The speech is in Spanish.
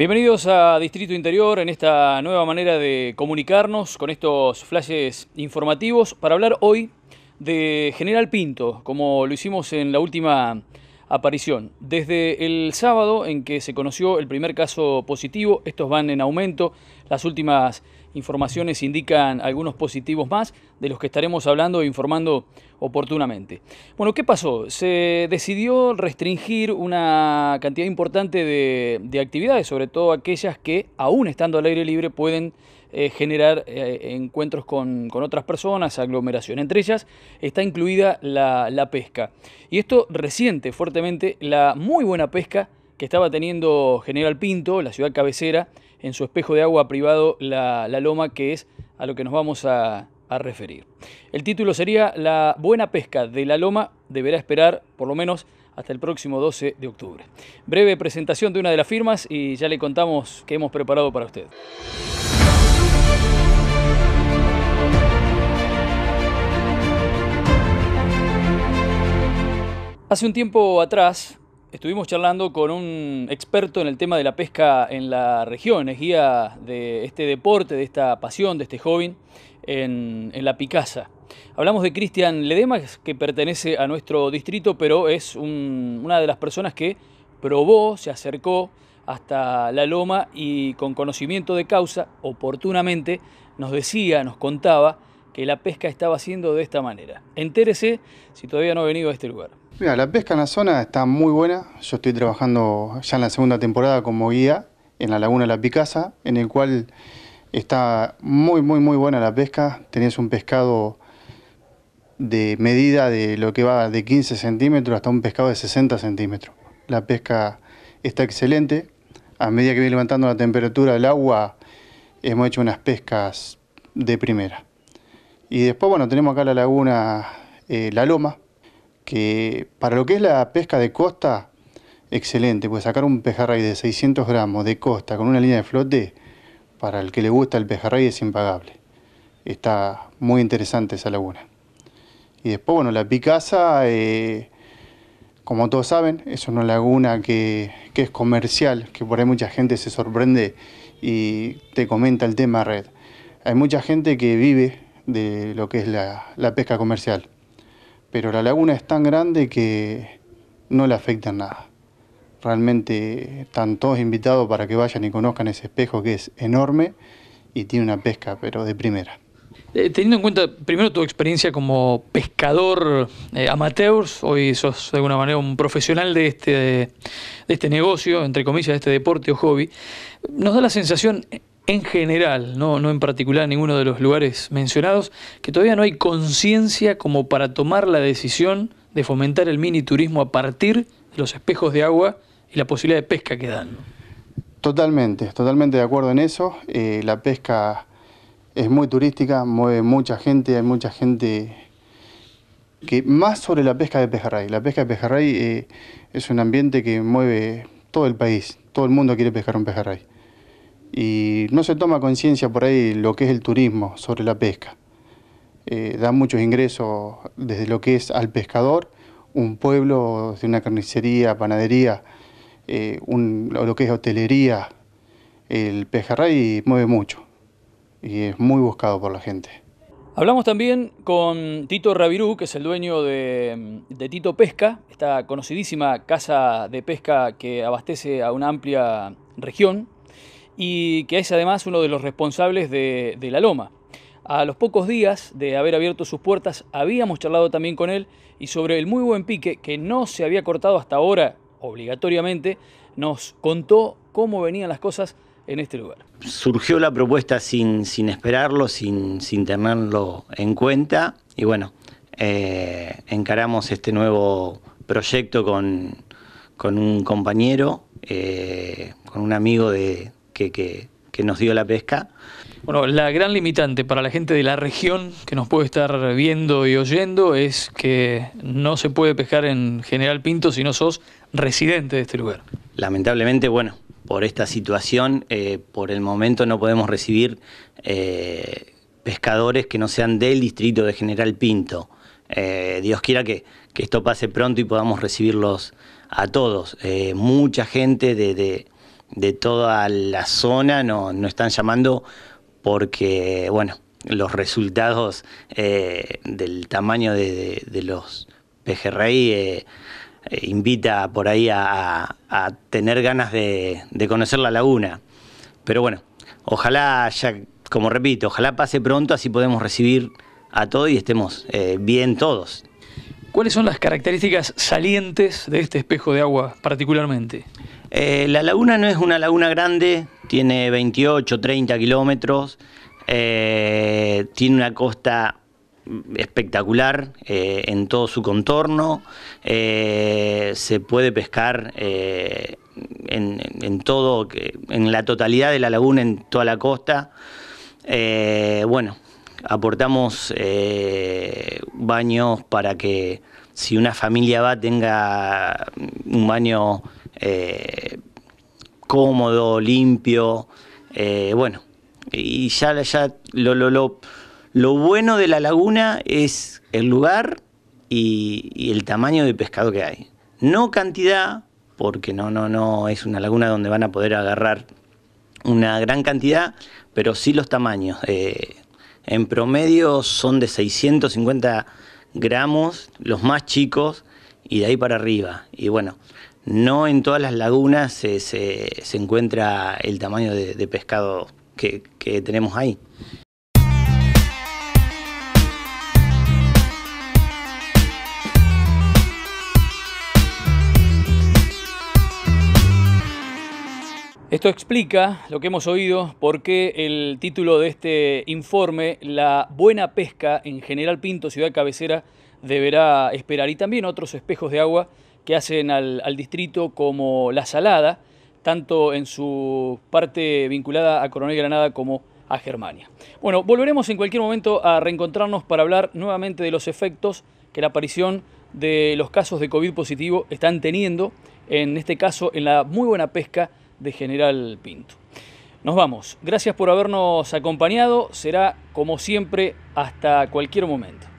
Bienvenidos a Distrito Interior en esta nueva manera de comunicarnos con estos flashes informativos para hablar hoy de General Pinto, como lo hicimos en la última aparición. Desde el sábado en que se conoció el primer caso positivo, estos van en aumento, las últimas informaciones indican algunos positivos más, de los que estaremos hablando e informando oportunamente. Bueno, ¿qué pasó? Se decidió restringir una cantidad importante de, actividades, sobre todo aquellas que, aún estando al aire libre, pueden eh, generar eh, encuentros con, otras personas, aglomeración. Entre ellas está incluida la, la pesca. Y esto resiente fuertemente la muy buena pesca que estaba teniendo General Pinto, la ciudad cabecera, en su espejo de agua privado la, loma, que es a lo que nos vamos a, a referir. El título sería La buena pesca de la loma deberá esperar por lo menos hasta el próximo 12 de octubre. Breve presentación de una de las firmas y ya le contamos qué hemos preparado para usted. Hace un tiempo atrás Estuvimos charlando con un experto en el tema de la pesca en la región, es guía de este deporte, de esta pasión, de este joven en, la Picasa. Hablamos de Cristian Ledema, que pertenece a nuestro distrito, pero es una de las personas que probó, se acercó hasta la loma y con conocimiento de causa, oportunamente, nos decía, nos contaba que la pesca estaba haciendo de esta manera. Entérese si todavía no ha venido a este lugar la pesca en la zona está muy buena. Yo estoy trabajando ya en la segunda temporada como guía en la Laguna la Picasa, en el cual está muy, muy, muy buena la pesca. Tenés un pescado de medida de lo que va de 15 centímetros hasta un pescado de 60 centímetros. La pesca está excelente. A medida que viene levantando la temperatura del agua, hemos hecho unas pescas de primera. Y después, bueno, tenemos acá la laguna eh, La Loma, que para lo que es la pesca de costa, excelente, pues sacar un pejerrey de 600 gramos de costa con una línea de flote, para el que le gusta el pejerrey es impagable. Está muy interesante esa laguna. Y después, bueno, la Picasa, eh, como todos saben, es una laguna que, es comercial, que por ahí mucha gente se sorprende y te comenta el tema red. Hay mucha gente que vive de lo que es la pesca comercial pero la laguna es tan grande que no le afecta nada. Realmente están todos invitados para que vayan y conozcan ese espejo que es enorme y tiene una pesca, pero de primera. Eh, teniendo en cuenta primero tu experiencia como pescador eh, amateur, hoy sos de alguna manera un profesional de este, de este negocio, entre comillas, de este deporte o hobby, nos da la sensación en general, no, en particular en ninguno de los lugares mencionados, que todavía no hay conciencia como para tomar la decisión de fomentar el mini turismo a partir de los espejos de agua y la posibilidad de pesca que dan. Totalmente, totalmente de acuerdo en eso. Eh, la pesca es muy turística, mueve mucha gente, hay mucha gente que más sobre la pesca de pejerrey. La pesca de pejerrey eh, es un ambiente que mueve todo el país, todo el mundo quiere pescar un pejerrey y no se toma conciencia por ahí lo que es el turismo sobre la pesca. Eh, da muchos ingresos desde lo que es al pescador, un pueblo de una carnicería, panadería, eh, lo que es hotelería. El pejerrey mueve mucho y es muy buscado por la gente. Hablamos también con Tito Ravirú, que es el dueño de, Tito Pesca, esta conocidísima casa de pesca que abastece a una amplia región y que es además uno de los responsables de, La Loma. A los pocos días de haber abierto sus puertas, habíamos charlado también con él y sobre el muy buen pique que no se había cortado hasta ahora obligatoriamente, nos contó cómo venían las cosas en este lugar. Surgió la propuesta sin, sin esperarlo, sin, sin tenerlo en cuenta y bueno, eh, encaramos este nuevo proyecto con, un compañero, eh, con un amigo de, que, nos dio la pesca. Bueno, la gran limitante para la gente de la región que nos puede estar viendo y oyendo es que no se puede pescar en General Pinto si no sos residente de este lugar. Lamentablemente, bueno, por esta situación, eh, por el momento no podemos recibir eh, pescadores que no sean del distrito de General Pinto. Eh, Dios quiera que, esto pase pronto y podamos recibirlos a todos. mucha gente de de toda la zona no no están llamando porque, bueno, los resultados eh, del tamaño de, los pejerrey eh, eh, invita por ahí a, tener ganas de, conocer la laguna. Pero bueno, ojalá, ya, como repito, ojalá pase pronto, así podemos recibir a todos y estemos bien todos. ¿Cuáles son las características salientes de este espejo de agua particularmente? Eh, la laguna no es una laguna grande, tiene 28, 30 kilómetros, eh, tiene una costa espectacular eh, en todo su contorno, se puede pescar en, en, todo, en la totalidad de la laguna, en toda la costa. bueno, aportamos baños para que si una familia va tenga un baño eh, cómodo, limpio, eh, bueno, y ya, ya lo, lo, lo, lo, bueno de la laguna es el lugar y, el tamaño de pescado que hay. No cantidad, porque no, no, no es una laguna donde van a poder agarrar una gran cantidad, pero sí los tamaños. Eh, en promedio son de 650 gramos, los más chicos, y de ahí para arriba. Y bueno, no en todas las lagunas se, encuentra el tamaño de, pescado que, que tenemos ahí. Esto explica lo que hemos oído, por qué el título de este informe, La buena pesca en General Pinto, ciudad cabecera deberá esperar. Y también otros espejos de agua que hacen al, distrito como La Salada, tanto en su parte vinculada a Coronel Granada como a Germania. Bueno, volveremos en cualquier momento a reencontrarnos para hablar nuevamente de los efectos que la aparición de los casos de COVID positivo están teniendo, en este caso en la muy buena pesca de General Pinto. Nos vamos. Gracias por habernos acompañado. Será como siempre hasta cualquier momento.